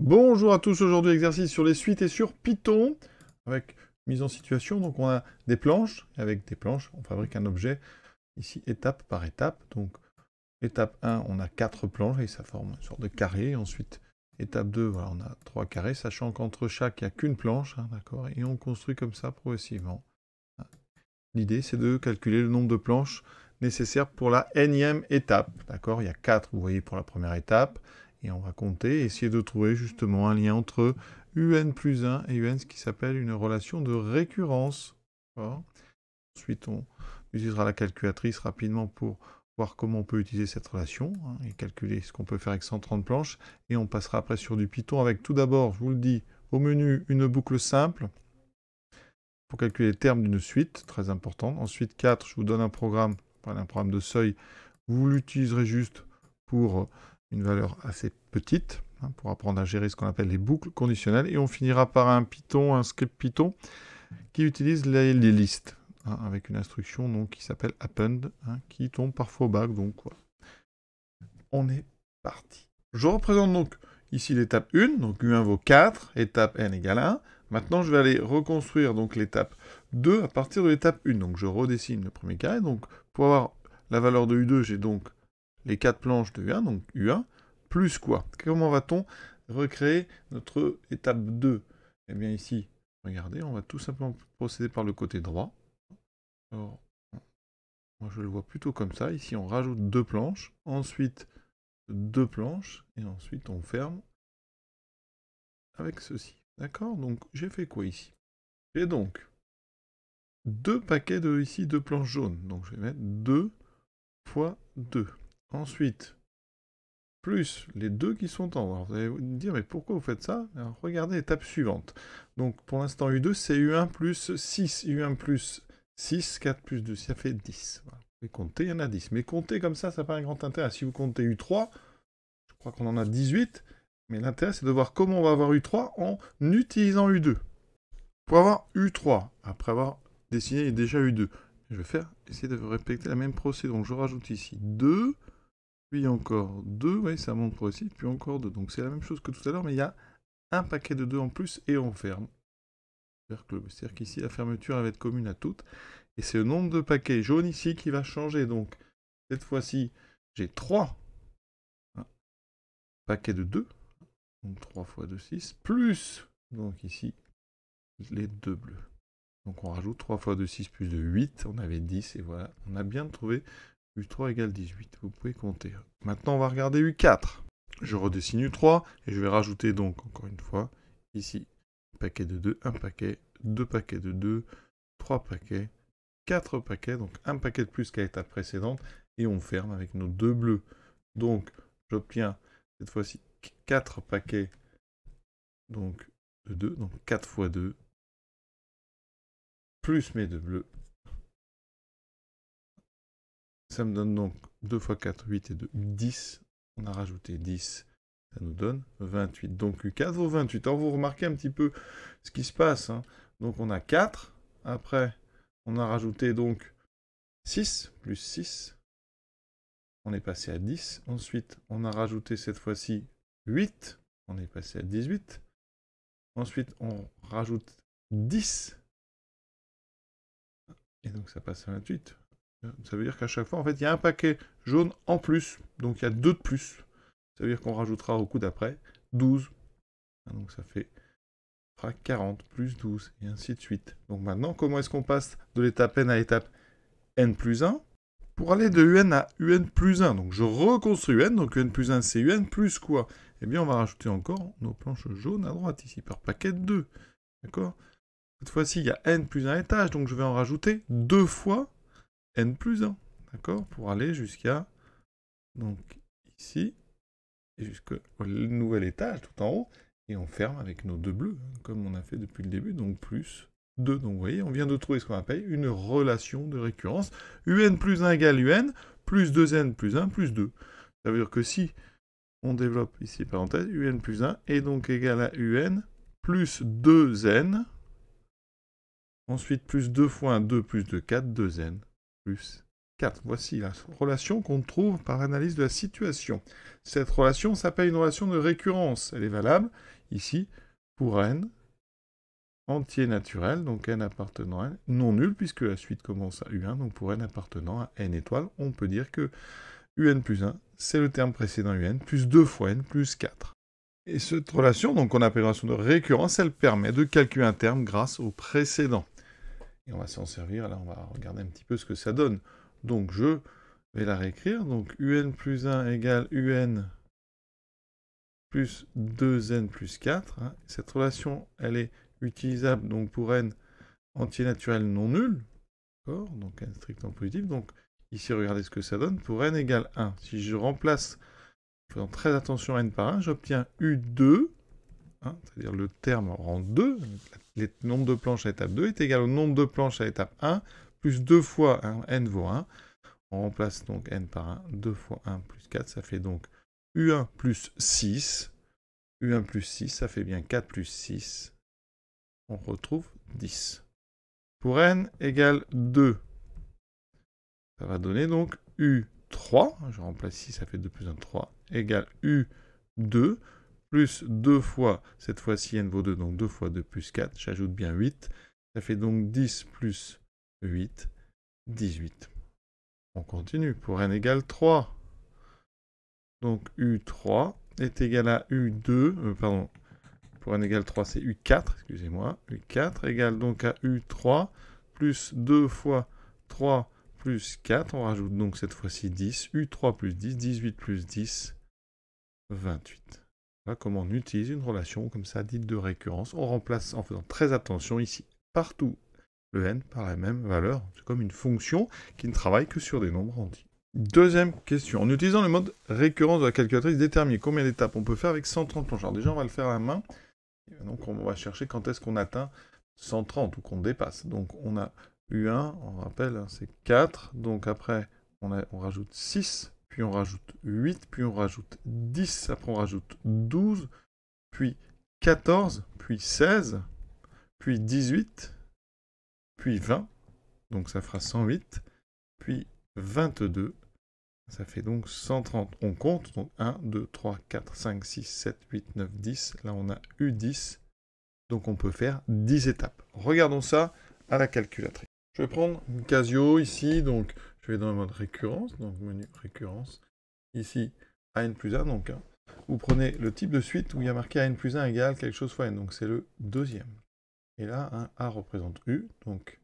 Bonjour à tous, aujourd'hui exercice sur les suites et sur Python avec mise en situation. Donc on a des planches, avec des planches on fabrique un objet ici étape par étape. Donc étape 1 on a quatre planches et ça forme une sorte de carré. Ensuite étape 2 on a 3 carrés, sachant qu'entre chaque il n'y a qu'une planche, hein, d'accord, et on construit comme ça progressivement. L'idée c'est de calculer le nombre de planches nécessaires pour la énième étape. D'accord Il y a 4, vous voyez, pour la première étape. Et on va compter, essayer de trouver justement un lien entre un plus 1 et un, ce qui s'appelle une relation de récurrence. Ensuite, on utilisera la calculatrice rapidement pour voir comment on peut utiliser cette relation hein, et calculer ce qu'on peut faire avec 130 planches. Et on passera après sur du Python avec tout d'abord, je vous le dis, au menu une boucle simple pour calculer les termes d'une suite, très importante. Ensuite 4, je vous donne un programme, un programme de seuil, vous l'utiliserez juste pour une valeur assez petite hein, pour apprendre à gérer ce qu'on appelle les boucles conditionnelles. Et on finira par un Python, un script Python, qui utilise les, listes hein, avec une instruction donc, qui s'appelle append, hein, qui tombe parfois au bac. Donc quoi. On est parti. Je représente donc ici l'étape 1, donc U1 vaut 4, étape N égale 1. Maintenant, je vais aller reconstruire donc l'étape 2 à partir de l'étape 1. Donc, je redessine le premier carré. Donc, pour avoir la valeur de U2, j'ai donc les quatre planches de U1, donc U1, plus quoi Comment va-t-on recréer notre étape 2 Eh bien ici, regardez, on va tout simplement procéder par le côté droit. moi je le vois plutôt comme ça. Ici, on rajoute deux planches, ensuite deux planches, et ensuite on ferme avec ceci. D'accord Donc j'ai fait quoi ici J'ai donc deux paquets de ici, deux planches jaunes. Donc je vais mettre 2 fois 2. Ensuite, plus les deux qui sont en. vous allez me dire, mais pourquoi vous faites ça Regardez l'étape suivante. Donc pour l'instant, U2, c'est U1 plus 6. U1 plus 6, 4 plus 2, ça fait 10. Vous pouvez compter, il y en a 10. Mais compter comme ça, ça n'a pas un grand intérêt. Si vous comptez U3, je crois qu'on en a 18. Mais l'intérêt, c'est de voir comment on va avoir U3 en utilisant U2. Pour avoir U3, après avoir dessiné déjà U2, je vais faire, essayer de répéter la même procédure. Donc je rajoute ici 2 puis encore 2, oui, ça pour aussi, puis encore 2. Donc c'est la même chose que tout à l'heure, mais il y a un paquet de 2 en plus et on ferme. C'est-à-dire qu'ici, la fermeture va être commune à toutes. Et c'est le nombre de paquets jaunes ici qui va changer. Donc cette fois-ci, j'ai 3 paquets de 2. Donc 3 fois 2, 6, plus, donc ici, les 2 bleus. Donc on rajoute 3 fois 2, 6 plus de 8, on avait 10, et voilà, on a bien trouvé U3 égale 18. Vous pouvez compter. Maintenant, on va regarder U4. Je redessine U3 et je vais rajouter donc, encore une fois, ici, un paquet de 2, un paquet, deux paquets de 2, trois paquets, quatre paquets, donc un paquet de plus qu'à l'étape précédente, et on ferme avec nos deux bleus. Donc, j'obtiens cette fois-ci quatre paquets donc de 2, donc 4 fois 2, plus mes deux bleus, ça me donne donc 2 fois 4, 8 et 2, 10. On a rajouté 10, ça nous donne 28. Donc U4 vaut 28. Alors vous remarquez un petit peu ce qui se passe. Hein. Donc on a 4, après on a rajouté donc 6, plus 6. On est passé à 10. Ensuite on a rajouté cette fois-ci 8, on est passé à 18. Ensuite on rajoute 10. Et donc ça passe à 28. Ça veut dire qu'à chaque fois, en fait, il y a un paquet jaune en plus. Donc il y a deux de plus. Ça veut dire qu'on rajoutera au coup d'après 12. Ah, donc ça fait 40 plus 12 et ainsi de suite. Donc maintenant, comment est-ce qu'on passe de l'étape n à l'étape n plus 1 pour aller de un à un plus 1 Donc je reconstruis un, donc un plus 1 c'est un plus quoi Eh bien on va rajouter encore nos planches jaunes à droite ici par paquet 2. D'accord Cette fois-ci il y a n plus 1 étage, donc je vais en rajouter deux fois n plus 1, d'accord Pour aller jusqu'à, donc ici, et jusqu'au nouvel étage tout en haut, et on ferme avec nos deux bleus, hein, comme on a fait depuis le début, donc plus 2. Donc vous voyez, on vient de trouver ce qu'on appelle une relation de récurrence. un plus 1 égale un, plus 2n plus 1 plus 2. Ça veut dire que si on développe ici parenthèse, un plus 1 est donc égal à un plus 2n, ensuite plus 2 fois 1, 2 plus 2, 4, 2n plus 4. Voici la relation qu'on trouve par analyse de la situation. Cette relation s'appelle une relation de récurrence. Elle est valable ici pour n entier naturel, donc n appartenant à n, non nul, puisque la suite commence à u1, donc pour n appartenant à n étoile, on peut dire que un plus 1, c'est le terme précédent un, plus 2 fois n, plus 4. Et cette relation, donc on appelle relation de récurrence, elle permet de calculer un terme grâce au précédent. Et on va s'en servir, là on va regarder un petit peu ce que ça donne. Donc je vais la réécrire. Donc un plus 1 égale un plus 2n plus 4. Hein. Cette relation, elle est utilisable donc pour n naturel non nul. Donc n strictement positif. Donc ici, regardez ce que ça donne. Pour n égale 1, si je remplace, faisant très attention à n par 1, j'obtiens u2, hein, c'est-à-dire le terme en 2, le nombre de planches à étape 2 est égal au nombre de planches à étape 1, plus 2 fois 1, n vaut 1. On remplace donc n par 1, 2 fois 1 plus 4, ça fait donc U1 plus 6. U1 plus 6, ça fait bien 4 plus 6. On retrouve 10. Pour n égale 2, ça va donner donc U3, je remplace ici, ça fait 2 plus 1, 3, égale U2 plus 2 fois, cette fois-ci n vaut 2, donc 2 fois 2 plus 4, j'ajoute bien 8. Ça fait donc 10 plus 8, 18. On continue pour n égale 3. Donc U3 est égal à U2, euh, pardon, pour n égale 3 c'est U4, excusez-moi. U4 égale donc à U3 plus 2 fois 3 plus 4, on rajoute donc cette fois-ci 10, U3 plus 10, 18 plus 10, 28. Voilà comment on utilise une relation comme ça dite de récurrence. On remplace en faisant très attention ici partout le n par la même valeur. C'est comme une fonction qui ne travaille que sur des nombres entiers. Deuxième question. En utilisant le mode récurrence de la calculatrice, déterminer combien d'étapes on peut faire avec 130 planches. déjà, on va le faire à la main. donc, on va chercher quand est-ce qu'on atteint 130 ou qu'on dépasse. Donc, on a U1, on rappelle, hein, c'est 4. Donc après, on, on rajoute 6 puis on rajoute 8, puis on rajoute 10, après on rajoute 12, puis 14, puis 16, puis 18, puis 20, donc ça fera 108, puis 22, ça fait donc 130. On compte, donc 1, 2, 3, 4, 5, 6, 7, 8, 9, 10, là on a eu 10, donc on peut faire 10 étapes. Regardons ça à la calculatrice. Je vais prendre une Casio ici, donc je vais dans le mode récurrence, donc menu récurrence, ici AN plus 1, donc hein. Vous prenez le type de suite où il y a marqué n plus 1 égale quelque chose fois N, donc c'est le deuxième. Et là, un A représente U, donc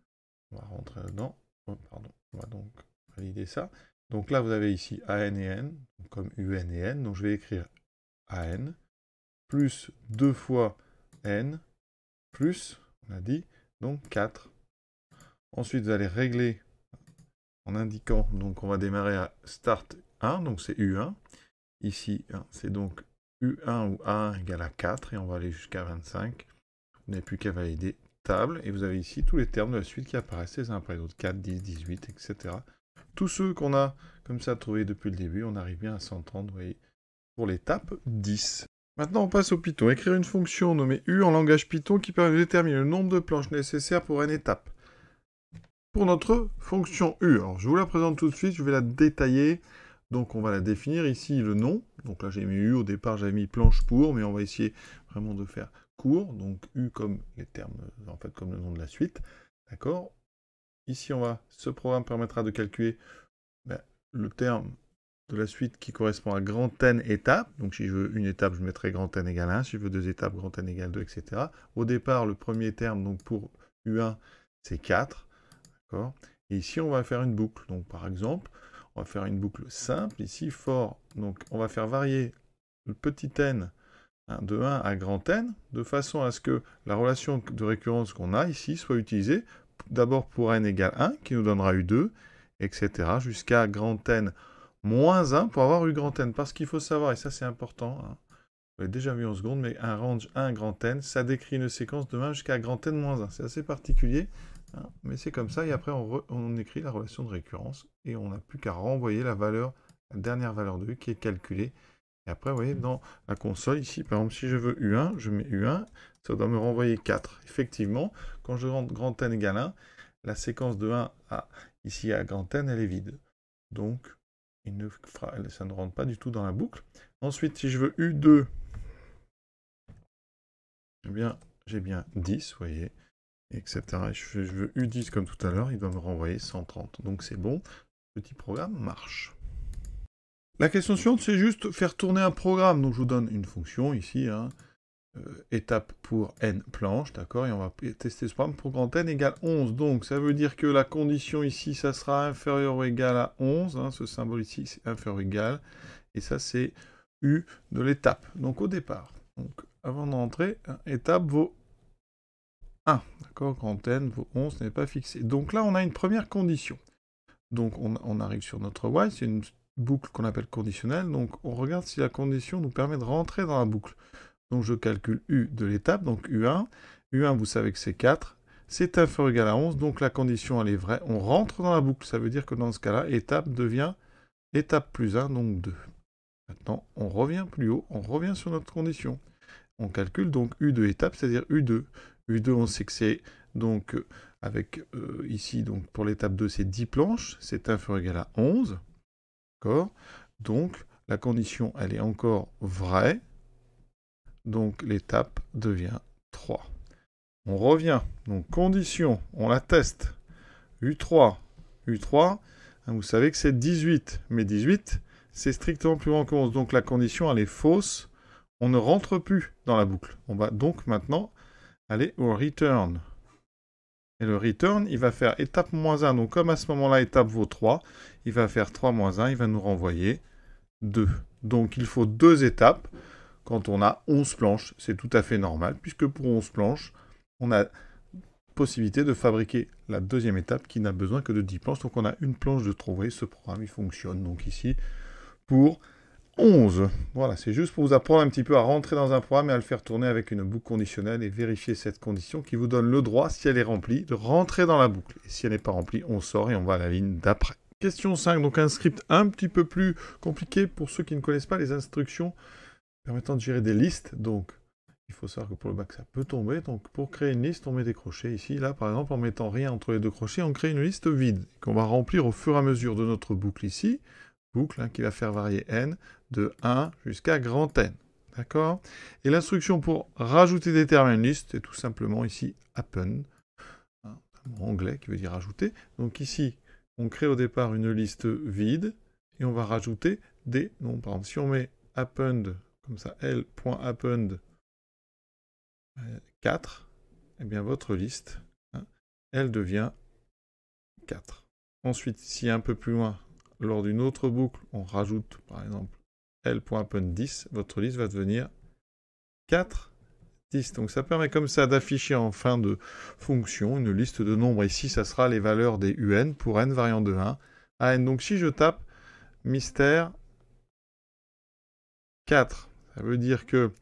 on va rentrer dedans. Oh, pardon, on va donc valider ça. Donc là, vous avez ici AN et N, comme UN et N, donc je vais écrire n plus 2 fois N plus, on a dit, donc 4. Ensuite, vous allez régler en indiquant, donc on va démarrer à start 1, donc c'est U1. Ici, c'est donc U1 ou A1 égale à 4, et on va aller jusqu'à 25. Vous n'avez plus qu'à valider table, et vous avez ici tous les termes de la suite qui apparaissent les uns après les autres, 4, 10, 18, etc. Tous ceux qu'on a comme ça trouvé depuis le début, on arrive bien à s'entendre, vous voyez, pour l'étape 10. Maintenant, on passe au Python. Écrire une fonction nommée U en langage Python qui permet de déterminer le nombre de planches nécessaires pour une étape pour notre fonction U. Alors, je vous la présente tout de suite, je vais la détailler. Donc, on va la définir ici, le nom. Donc là, j'ai mis U, au départ, j'avais mis planche pour, mais on va essayer vraiment de faire court. Donc, U comme les termes, en fait, comme le nom de la suite. D'accord Ici, on va, ce programme permettra de calculer ben, le terme de la suite qui correspond à grand N étape. Donc si je veux une étape, je mettrai grand N égale 1. Si je veux deux étapes, grand N égale 2, etc. Au départ, le premier terme donc pour U1, c'est 4. Et ici, on va faire une boucle. Donc, par exemple, on va faire une boucle simple, ici, fort. Donc, on va faire varier le petit n hein, de 1 à grand n, de façon à ce que la relation de récurrence qu'on a ici soit utilisée d'abord pour n égale 1, qui nous donnera U2, etc., jusqu'à grand n moins 1 pour avoir U grand n. Parce qu'il faut savoir, et ça c'est important, hein, vous l'avez déjà vu en seconde, mais un range 1 grand n, ça décrit une séquence de 1 jusqu'à grand n moins 1. C'est assez particulier, Hein, mais c'est comme ça, et après on, écrit la relation de récurrence, et on n'a plus qu'à renvoyer la valeur, la dernière valeur de U qui est calculée. Et après, vous voyez, dans la console, ici, par exemple, si je veux U1, je mets U1, ça doit me renvoyer 4. Effectivement, quand je rentre grand N égale 1, la séquence de 1 à ici à grand N, elle est vide. Donc, ça ne rentre pas du tout dans la boucle. Ensuite, si je veux U2, eh bien, j'ai bien 10, vous voyez etc. Je, veux U10 comme tout à l'heure, il va me renvoyer 130. Donc c'est bon, petit programme marche. La question suivante, c'est juste faire tourner un programme. Donc je vous donne une fonction ici, hein. euh, étape pour n planche, d'accord Et on va tester ce programme pour grand n égale 11. Donc ça veut dire que la condition ici, ça sera inférieur ou égal à 11. Hein. ce symbole ici, c'est inférieur ou égal. Et ça, c'est U de l'étape. Donc au départ, donc avant d'entrer, hein, étape vaut 1. Ah, d'accord Quand n vaut 11 n'est pas fixé. Donc là, on a une première condition. Donc on, arrive sur notre while, c'est une boucle qu'on appelle conditionnelle. Donc on regarde si la condition nous permet de rentrer dans la boucle. Donc je calcule U de l'étape, donc U1. U1, vous savez que c'est 4. C'est inférieur ou égal à 11, donc la condition elle est vraie. On rentre dans la boucle, ça veut dire que dans ce cas-là, étape devient étape plus 1, donc 2. Maintenant, on revient plus haut, on revient sur notre condition. On calcule donc U de étape, c'est-à-dire U2. U2, on sait que c'est donc euh, avec euh, ici, donc pour l'étape 2, c'est 10 planches, c'est inférieur égal à 11. D'accord Donc la condition, elle est encore vraie. Donc l'étape devient 3. On revient. Donc condition, on la teste. U3, U3, hein, vous savez que c'est 18, mais 18, c'est strictement plus grand que 11. Donc la condition, elle est fausse. On ne rentre plus dans la boucle. On va donc maintenant Allez, au return. Et le return, il va faire étape moins 1. Donc comme à ce moment-là, étape vaut 3, il va faire 3 moins 1, il va nous renvoyer 2. Donc il faut deux étapes quand on a 11 planches. C'est tout à fait normal, puisque pour 11 planches, on a possibilité de fabriquer la deuxième étape qui n'a besoin que de 10 planches. Donc on a une planche de trouver Vous ce programme, il fonctionne. Donc ici, pour 11. Voilà, c'est juste pour vous apprendre un petit peu à rentrer dans un programme et à le faire tourner avec une boucle conditionnelle et vérifier cette condition qui vous donne le droit, si elle est remplie, de rentrer dans la boucle. Et si elle n'est pas remplie, on sort et on va à la ligne d'après. Question 5, donc un script un petit peu plus compliqué pour ceux qui ne connaissent pas les instructions permettant de gérer des listes. Donc, il faut savoir que pour le bac, ça peut tomber. Donc, pour créer une liste, on met des crochets ici. Là, par exemple, en mettant rien entre les deux crochets, on crée une liste vide qu'on va remplir au fur et à mesure de notre boucle ici boucle hein, qui va faire varier n de 1 jusqu'à grand n. D'accord Et l'instruction pour rajouter des termes à une liste, est tout simplement ici append, en hein, anglais qui veut dire ajouter. Donc ici, on crée au départ une liste vide et on va rajouter des noms. Par exemple, si on met append, comme ça, l.append 4, euh, eh bien votre liste, hein, elle devient 4. Ensuite, si un peu plus loin, lors d'une autre boucle, on rajoute par exemple L.append10, votre liste va devenir 4, 10. Donc ça permet comme ça d'afficher en fin de fonction une liste de nombres. Ici, ça sera les valeurs des UN pour n variant de 1 à n. Donc si je tape mystère 4, ça veut dire que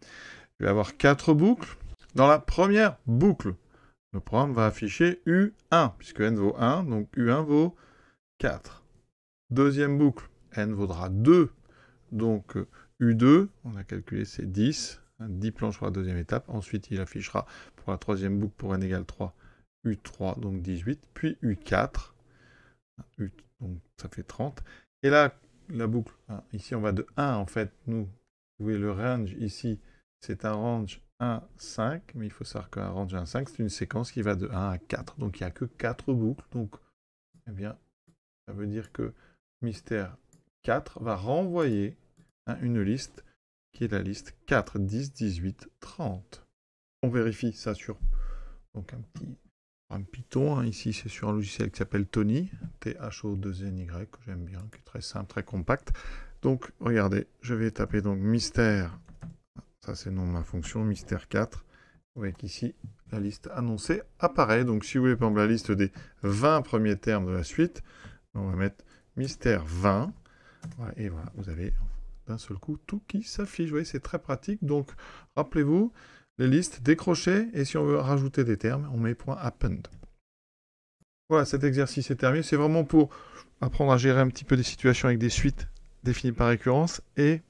je vais avoir 4 boucles. Dans la première boucle, le programme va afficher U1, puisque n vaut 1, donc U1 vaut 4. Deuxième boucle, n vaudra 2. Donc U2, euh, on a calculé, c'est 10. 10 planches pour la deuxième étape. Ensuite, il affichera pour la troisième boucle pour n égale 3, U3, donc 18. Puis U4, donc ça fait 30. Et là, la boucle, hein, ici on va de 1 en fait, nous, vous voyez le range ici, c'est un range 1, 5, mais il faut savoir qu'un range 1, 5, c'est une séquence qui va de 1 à 4. Donc il n'y a que 4 boucles, donc eh bien, ça veut dire que mystère 4 va renvoyer à hein, une liste qui est la liste 4, 10, 18, 30. On vérifie ça sur donc un petit un Python. Hein, ici, c'est sur un logiciel qui s'appelle Tony, T-H-O-2-N-Y, que j'aime bien, qui est très simple, très compact. Donc, regardez, je vais taper donc mystère, ça c'est le nom de ma fonction, mystère 4. Vous voyez qu'ici, la liste annoncée apparaît. Donc, si vous voulez, prendre la liste des 20 premiers termes de la suite, on va mettre mystère 20. et voilà, vous avez d'un seul coup tout qui s'affiche. Vous voyez, c'est très pratique. Donc, rappelez-vous, les listes décrochées, et si on veut rajouter des termes, on met point .append. Voilà, cet exercice est terminé. C'est vraiment pour apprendre à gérer un petit peu des situations avec des suites définies par récurrence et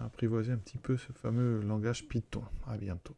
apprivoiser un petit peu ce fameux langage Python. À bientôt.